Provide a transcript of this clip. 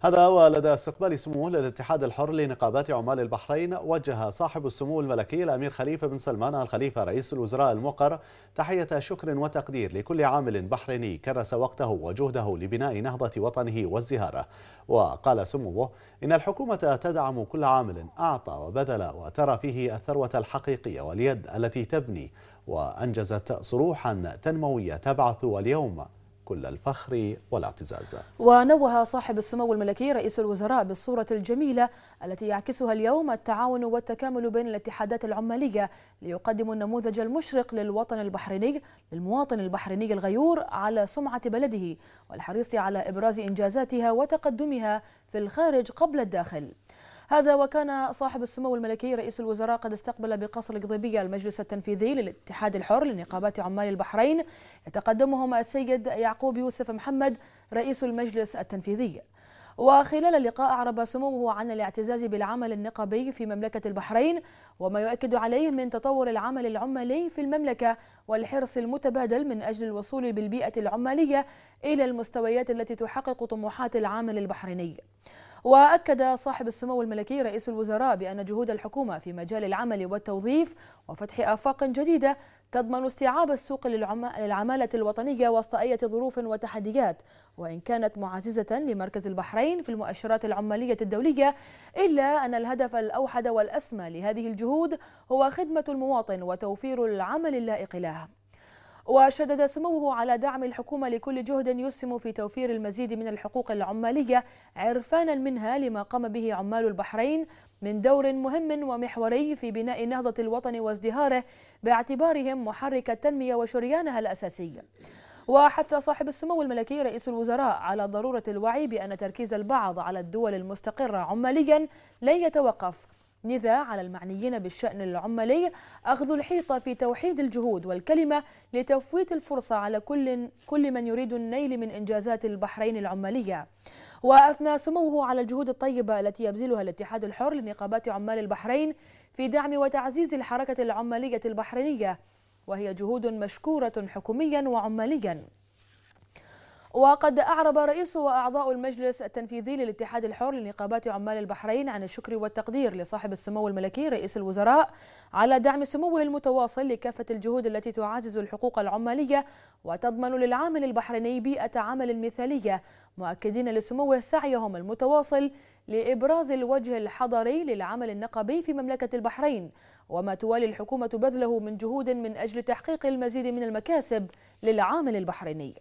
هذا ولدى استقبال سموه للاتحاد الحر لنقابات عمال البحرين وجه صاحب السمو الملكي الأمير خليفة بن سلمان الخليفة رئيس الوزراء المقر تحية شكر وتقدير لكل عامل بحريني كرس وقته وجهده لبناء نهضة وطنه وازدهاره وقال سموه إن الحكومة تدعم كل عامل أعطى وبذل وترى فيه الثروة الحقيقية واليد التي تبني وأنجزت صروحا تنموية تبعث اليوم كل الفخر والاعتزاز ونوه صاحب السمو الملكي رئيس الوزراء بالصورة الجميلة التي يعكسها اليوم التعاون والتكامل بين الاتحادات العمالية ليقدموا النموذج المشرق للوطن البحريني للمواطن البحريني الغيور على سمعة بلده والحريص على إبراز إنجازاتها وتقدمها في الخارج قبل الداخل هذا وكان صاحب السمو الملكي رئيس الوزراء قد استقبل بقصر القضيبية المجلس التنفيذي للاتحاد الحر لنقابات عمال البحرين يتقدمهم السيد يعقوب يوسف محمد رئيس المجلس التنفيذي وخلال اللقاء أعرب سموه عن الاعتزاز بالعمل النقابي في مملكة البحرين وما يؤكد عليه من تطور العمل العمالي في المملكة والحرص المتبادل من أجل الوصول بالبيئة العمالية إلى المستويات التي تحقق طموحات العامل البحريني وأكد صاحب السمو الملكي رئيس الوزراء بأن جهود الحكومة في مجال العمل والتوظيف وفتح آفاق جديدة تضمن استيعاب السوق للعمالة الوطنية وسط أي ظروف وتحديات وإن كانت معززة لمركز البحرين في المؤشرات العمالية الدولية إلا أن الهدف الأوحد والأسمى لهذه الجهود هو خدمة المواطن وتوفير العمل اللائق له وشدد سموه على دعم الحكومة لكل جهد يسهم في توفير المزيد من الحقوق العمالية عرفانا منها لما قام به عمال البحرين من دور مهم ومحوري في بناء نهضة الوطن وازدهاره باعتبارهم محرك التنمية وشريانها الأساسي وحث صاحب السمو الملكي رئيس الوزراء على ضرورة الوعي بأن تركيز البعض على الدول المستقرة عماليا لن يتوقف لذا على المعنيين بالشأن العمالي أخذ الحيطة في توحيد الجهود والكلمة لتفويت الفرصة على كل, كل من يريد النيل من إنجازات البحرين العمالية وأثنى سموه على الجهود الطيبة التي يبذلها الاتحاد الحر لنقابات عمال البحرين في دعم وتعزيز الحركة العمالية البحرينية وهي جهود مشكورة حكوميا وعماليا وقد أعرب رئيس وأعضاء المجلس التنفيذي للاتحاد الحر لنقابات عمال البحرين عن الشكر والتقدير لصاحب السمو الملكي رئيس الوزراء على دعم سموه المتواصل لكافة الجهود التي تعزز الحقوق العمالية وتضمن للعامل البحريني بيئة عمل مثالية مؤكدين لسموه سعيهم المتواصل لإبراز الوجه الحضري للعمل النقبي في مملكة البحرين وما توالي الحكومة بذله من جهود من أجل تحقيق المزيد من المكاسب للعامل البحريني